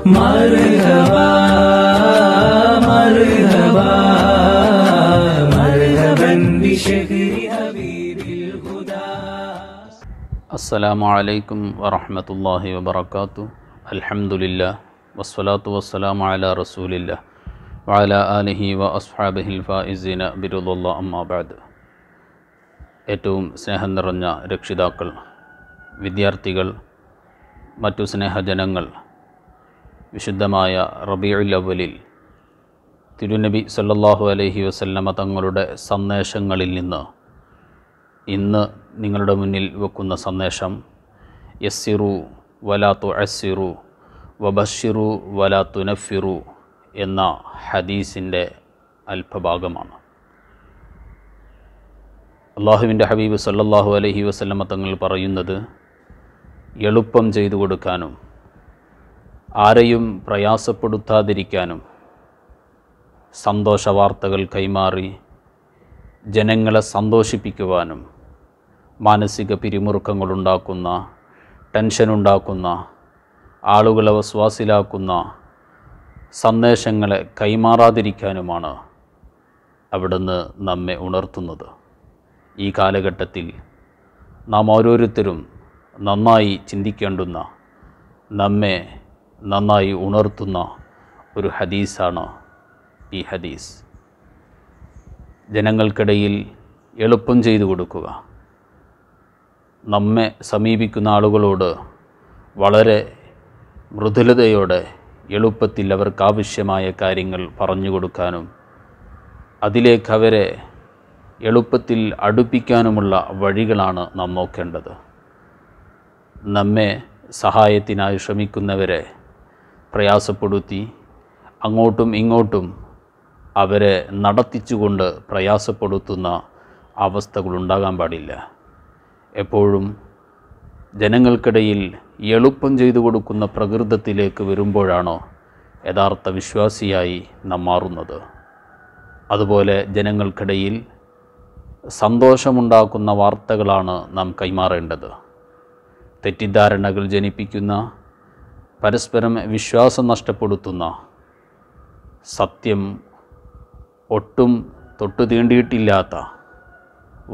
مرحبا مرحبا مرحبا بشهر حبيب الهدى السلام عليكم ورحمة الله وبركاته الحمد لله والصلاة والسلام على رسول الله وعلى آله وأصحابه الفائزين برضا الله أما بعد ഏറ്റവും സ്നേഹം നിറഞ്ഞ രക്ഷിതാക്കൾ വിദ്യാർത്ഥികൾ മറ്റു സ്നേഹജനങ്ങൾ വിശുദ്ധമായ റബിയുൽ അവലിൽ തിരുനബി സല്ലാഹു അലഹി വസല്ലമ തങ്ങളുടെ സന്ദേശങ്ങളിൽ നിന്ന് ഇന്ന് നിങ്ങളുടെ മുന്നിൽ വെക്കുന്ന സന്ദേശം യസ്സിറു വലാത്തു അസ്സിറു വബഷിറു വലാത്തു നഫിറു എന്ന ഹദീസിൻ്റെ അല്പഭാഗമാണ് അള്ളാഹുവിൻ്റെ ഹബീബ് സല്ലാഹു അലഹി വസല്ലമ തങ്ങൾ പറയുന്നത് എളുപ്പം ചെയ്തു കൊടുക്കാനും ആരെയും പ്രയാസപ്പെടുത്താതിരിക്കാനും സന്തോഷ വാർത്തകൾ കൈമാറി ജനങ്ങളെ സന്തോഷിപ്പിക്കുവാനും മാനസിക പിരിമുറുക്കങ്ങളുണ്ടാക്കുന്ന ടെൻഷനുണ്ടാക്കുന്ന ആളുകളെ വസ്വാസിലാക്കുന്ന സന്ദേശങ്ങളെ കൈമാറാതിരിക്കാനുമാണ് അവിടുന്ന് നമ്മെ ഉണർത്തുന്നത് ഈ കാലഘട്ടത്തിൽ നാം ഓരോരുത്തരും നന്നായി ചിന്തിക്കേണ്ടുന്ന നമ്മെ നന്നായി ഉണർത്തുന്ന ഒരു ഹദീസാണ് ഈ ഹദീസ് ജനങ്ങൾക്കിടയിൽ എളുപ്പം ചെയ്തു കൊടുക്കുക നമ്മെ സമീപിക്കുന്ന ആളുകളോട് വളരെ മൃദുലതയോടെ എളുപ്പത്തിൽ അവർക്കാവശ്യമായ കാര്യങ്ങൾ പറഞ്ഞു കൊടുക്കാനും അതിലേക്ക് അവരെ എളുപ്പത്തിൽ അടുപ്പിക്കാനുമുള്ള വഴികളാണ് നാം നോക്കേണ്ടത് നമ്മെ സഹായത്തിനായി ശ്രമിക്കുന്നവരെ പ്രയാസപ്പെടുത്തി അങ്ങോട്ടും ഇങ്ങോട്ടും അവരെ നടത്തിച്ചുകൊണ്ട് പ്രയാസപ്പെടുത്തുന്ന അവസ്ഥകളുണ്ടാകാൻ പാടില്ല എപ്പോഴും ജനങ്ങൾക്കിടയിൽ എളുപ്പം ചെയ്തു കൊടുക്കുന്ന പ്രകൃതത്തിലേക്ക് വരുമ്പോഴാണോ യഥാർത്ഥ വിശ്വാസിയായി നാം മാറുന്നത് അതുപോലെ ജനങ്ങൾക്കിടയിൽ സന്തോഷമുണ്ടാക്കുന്ന വാർത്തകളാണ് നാം കൈമാറേണ്ടത് തെറ്റിദ്ധാരണകൾ ജനിപ്പിക്കുന്ന പരസ്പരം വിശ്വാസം നഷ്ടപ്പെടുത്തുന്ന സത്യം ഒട്ടും തൊട്ടു തീണ്ടിയിട്ടില്ലാത്ത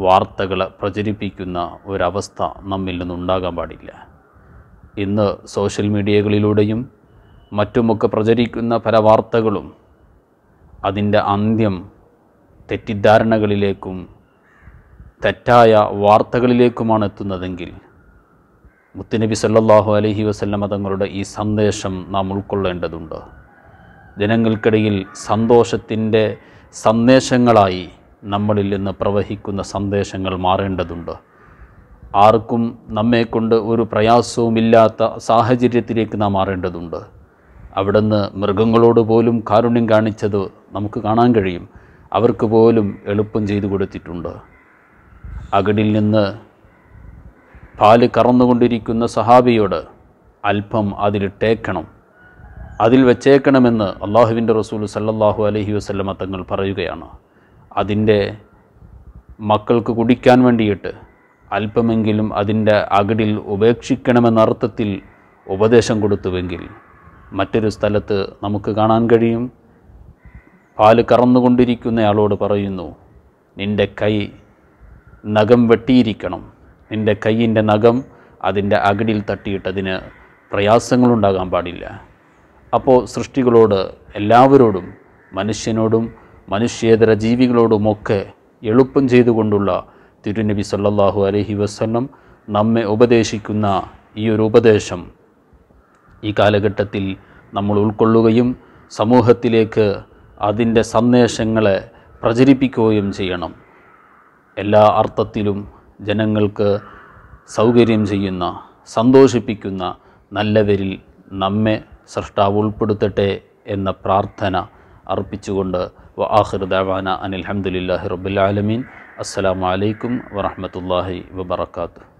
വാർത്തകൾ പ്രചരിപ്പിക്കുന്ന ഒരവസ്ഥ നമ്മിൽ നിന്നുണ്ടാകാൻ പാടില്ല ഇന്ന് സോഷ്യൽ മീഡിയകളിലൂടെയും മറ്റുമൊക്കെ പ്രചരിക്കുന്ന പല വാർത്തകളും അതിൻ്റെ അന്ത്യം തെറ്റിദ്ധാരണകളിലേക്കും തെറ്റായ വാർത്തകളിലേക്കുമാണ് എത്തുന്നതെങ്കിൽ മുത്തുനബി സല്ലാഹു അലഹി വസ്ല്ലമ തങ്ങളുടെ ഈ സന്ദേശം നാം ഉൾക്കൊള്ളേണ്ടതുണ്ട് ജനങ്ങൾക്കിടയിൽ സന്തോഷത്തിൻ്റെ സന്ദേശങ്ങളായി നമ്മളിൽ നിന്ന് പ്രവഹിക്കുന്ന സന്ദേശങ്ങൾ മാറേണ്ടതുണ്ട് ആർക്കും നമ്മെക്കൊണ്ട് ഒരു പ്രയാസവുമില്ലാത്ത സാഹചര്യത്തിലേക്ക് നാം മാറേണ്ടതുണ്ട് അവിടുന്ന് മൃഗങ്ങളോട് പോലും കാരുണ്യം കാണിച്ചത് നമുക്ക് കാണാൻ കഴിയും അവർക്ക് പോലും എളുപ്പം ചെയ്തു കൊടുത്തിട്ടുണ്ട് അകടിൽ നിന്ന് പാല് കറന്നുകൊണ്ടിരിക്കുന്ന സഹാബിയോട് അല്പം അതിലിട്ടേക്കണം അതിൽ വെച്ചേക്കണമെന്ന് അള്ളാഹുവിൻ്റെ റസൂൽ സല്ലാഹു അലഹി വസ്ലമ തങ്ങൾ പറയുകയാണ് അതിൻ്റെ മക്കൾക്ക് കുടിക്കാൻ വേണ്ടിയിട്ട് അല്പമെങ്കിലും അതിൻ്റെ അകടിൽ ഉപേക്ഷിക്കണമെന്നർത്ഥത്തിൽ അർത്ഥത്തിൽ ഉപദേശം കൊടുത്തുവെങ്കിൽ മറ്റൊരു സ്ഥലത്ത് നമുക്ക് കാണാൻ കഴിയും പാല് കറന്നുകൊണ്ടിരിക്കുന്നയാളോട് പറയുന്നു നിൻ്റെ കൈ നഖം വെട്ടിയിരിക്കണം നിൻ്റെ കയ്യിൻ്റെ നഖം അതിൻ്റെ അകിടിൽ തട്ടിയിട്ടതിന് പ്രയാസങ്ങളുണ്ടാകാൻ പാടില്ല അപ്പോൾ സൃഷ്ടികളോട് എല്ലാവരോടും മനുഷ്യനോടും മനുഷ്യേതര ജീവികളോടുമൊക്കെ എളുപ്പം ചെയ്തുകൊണ്ടുള്ള തിരുനബി സല്ലാഹു അലഹി വസ്ലം നമ്മെ ഉപദേശിക്കുന്ന ഈ ഒരു ഉപദേശം ഈ കാലഘട്ടത്തിൽ നമ്മൾ ഉൾക്കൊള്ളുകയും സമൂഹത്തിലേക്ക് അതിൻ്റെ സന്ദേശങ്ങളെ പ്രചരിപ്പിക്കുകയും ചെയ്യണം എല്ലാ അർത്ഥത്തിലും ജനങ്ങൾക്ക് സൗകര്യം ചെയ്യുന്ന സന്തോഷിപ്പിക്കുന്ന നല്ലവരിൽ നമ്മെ സൃഷ്ടാവ് ഉൾപ്പെടുത്തട്ടെ എന്ന പ്രാർത്ഥന അർപ്പിച്ചുകൊണ്ട് വാഹിർദാന അനിൽഹമുല്ലാഹി റബുലാലമീൻ അസ്സാം വലൈക്കും വറഹമത്തല്ലാഹി വബർക്കാത്തു